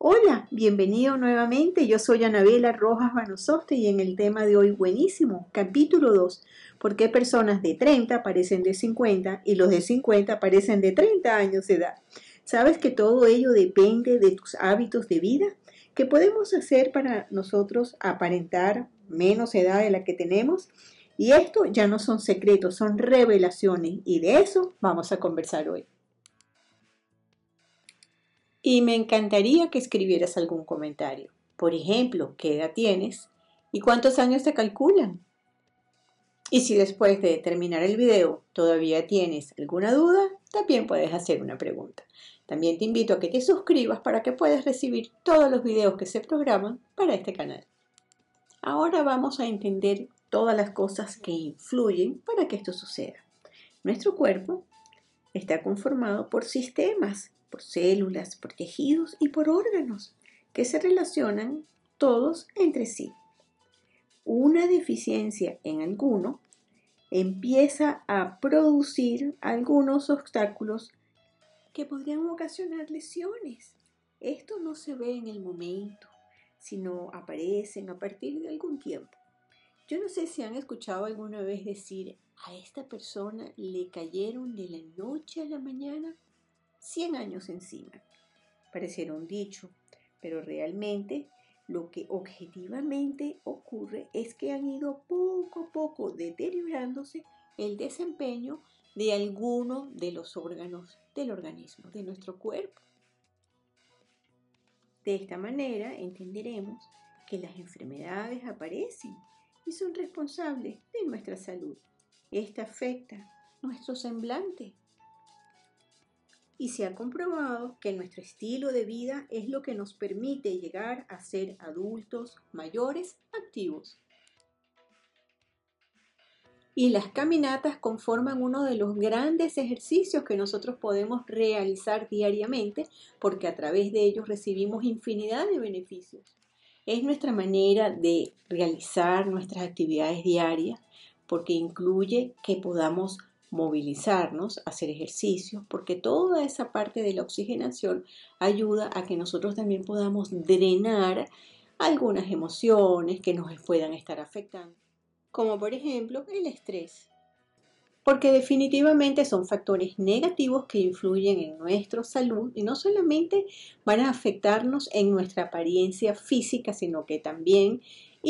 Hola, bienvenido nuevamente. Yo soy Anabela Rojas Vanososte y en el tema de hoy buenísimo, capítulo 2, ¿por qué personas de 30 parecen de 50 y los de 50 parecen de 30 años de edad? ¿Sabes que todo ello depende de tus hábitos de vida? ¿Qué podemos hacer para nosotros aparentar menos edad de la que tenemos? Y esto ya no son secretos, son revelaciones y de eso vamos a conversar hoy. Y me encantaría que escribieras algún comentario. Por ejemplo, ¿qué edad tienes? ¿Y cuántos años se calculan? Y si después de terminar el video todavía tienes alguna duda, también puedes hacer una pregunta. También te invito a que te suscribas para que puedas recibir todos los videos que se programan para este canal. Ahora vamos a entender todas las cosas que influyen para que esto suceda. Nuestro cuerpo está conformado por sistemas por células, por tejidos y por órganos, que se relacionan todos entre sí. Una deficiencia en alguno empieza a producir algunos obstáculos que podrían ocasionar lesiones. Esto no se ve en el momento, sino aparecen a partir de algún tiempo. Yo no sé si han escuchado alguna vez decir, a esta persona le cayeron de la noche a la mañana 100 años encima. Pareciera un dicho, pero realmente lo que objetivamente ocurre es que han ido poco a poco deteriorándose el desempeño de alguno de los órganos del organismo, de nuestro cuerpo. De esta manera entenderemos que las enfermedades aparecen y son responsables de nuestra salud. Esta afecta nuestro semblante, y se ha comprobado que nuestro estilo de vida es lo que nos permite llegar a ser adultos mayores activos. Y las caminatas conforman uno de los grandes ejercicios que nosotros podemos realizar diariamente porque a través de ellos recibimos infinidad de beneficios. Es nuestra manera de realizar nuestras actividades diarias porque incluye que podamos movilizarnos, hacer ejercicios, porque toda esa parte de la oxigenación ayuda a que nosotros también podamos drenar algunas emociones que nos puedan estar afectando, como por ejemplo el estrés, porque definitivamente son factores negativos que influyen en nuestra salud y no solamente van a afectarnos en nuestra apariencia física, sino que también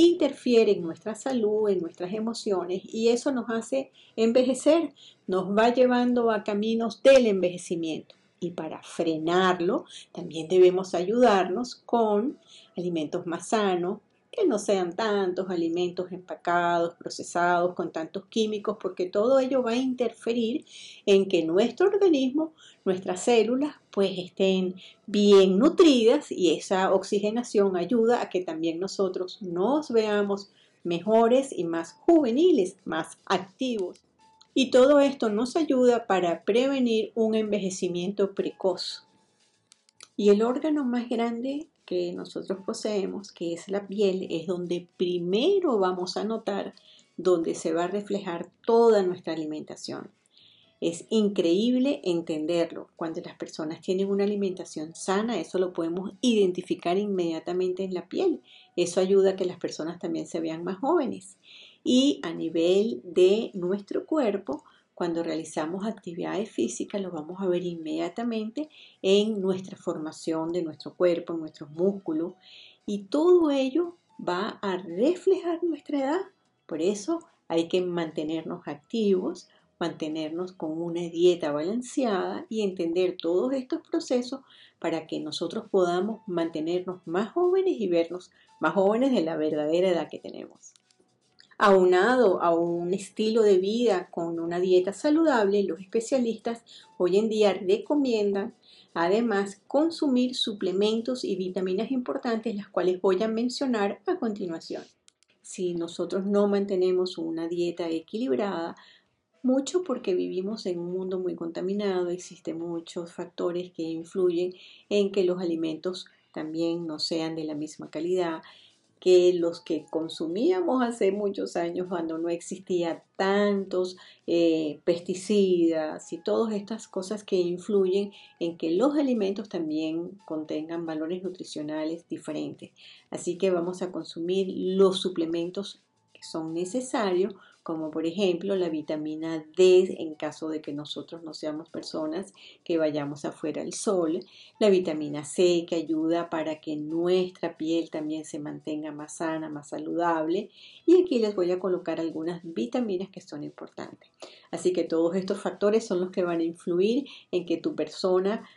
interfiere en nuestra salud, en nuestras emociones y eso nos hace envejecer, nos va llevando a caminos del envejecimiento. Y para frenarlo, también debemos ayudarnos con alimentos más sanos, que no sean tantos alimentos empacados, procesados, con tantos químicos, porque todo ello va a interferir en que nuestro organismo, nuestras células, pues estén bien nutridas y esa oxigenación ayuda a que también nosotros nos veamos mejores y más juveniles, más activos. Y todo esto nos ayuda para prevenir un envejecimiento precoz. Y el órgano más grande que nosotros poseemos, que es la piel, es donde primero vamos a notar donde se va a reflejar toda nuestra alimentación. Es increíble entenderlo. Cuando las personas tienen una alimentación sana, eso lo podemos identificar inmediatamente en la piel. Eso ayuda a que las personas también se vean más jóvenes. Y a nivel de nuestro cuerpo, cuando realizamos actividades físicas lo vamos a ver inmediatamente en nuestra formación de nuestro cuerpo, en nuestros músculos y todo ello va a reflejar nuestra edad. Por eso hay que mantenernos activos, mantenernos con una dieta balanceada y entender todos estos procesos para que nosotros podamos mantenernos más jóvenes y vernos más jóvenes de la verdadera edad que tenemos. Aunado a un estilo de vida con una dieta saludable, los especialistas hoy en día recomiendan además consumir suplementos y vitaminas importantes, las cuales voy a mencionar a continuación. Si nosotros no mantenemos una dieta equilibrada, mucho porque vivimos en un mundo muy contaminado, existen muchos factores que influyen en que los alimentos también no sean de la misma calidad, que los que consumíamos hace muchos años cuando no existía tantos eh, pesticidas y todas estas cosas que influyen en que los alimentos también contengan valores nutricionales diferentes. Así que vamos a consumir los suplementos que son necesarios como por ejemplo la vitamina D en caso de que nosotros no seamos personas que vayamos afuera al sol, la vitamina C que ayuda para que nuestra piel también se mantenga más sana, más saludable y aquí les voy a colocar algunas vitaminas que son importantes. Así que todos estos factores son los que van a influir en que tu persona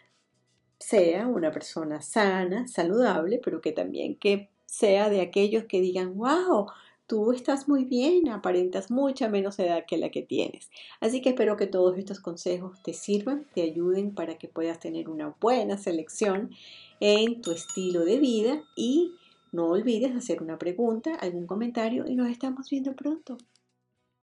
sea una persona sana, saludable, pero que también que sea de aquellos que digan, wow, tú estás muy bien, aparentas mucha menos edad que la que tienes. Así que espero que todos estos consejos te sirvan, te ayuden para que puedas tener una buena selección en tu estilo de vida y no olvides hacer una pregunta, algún comentario y nos estamos viendo pronto.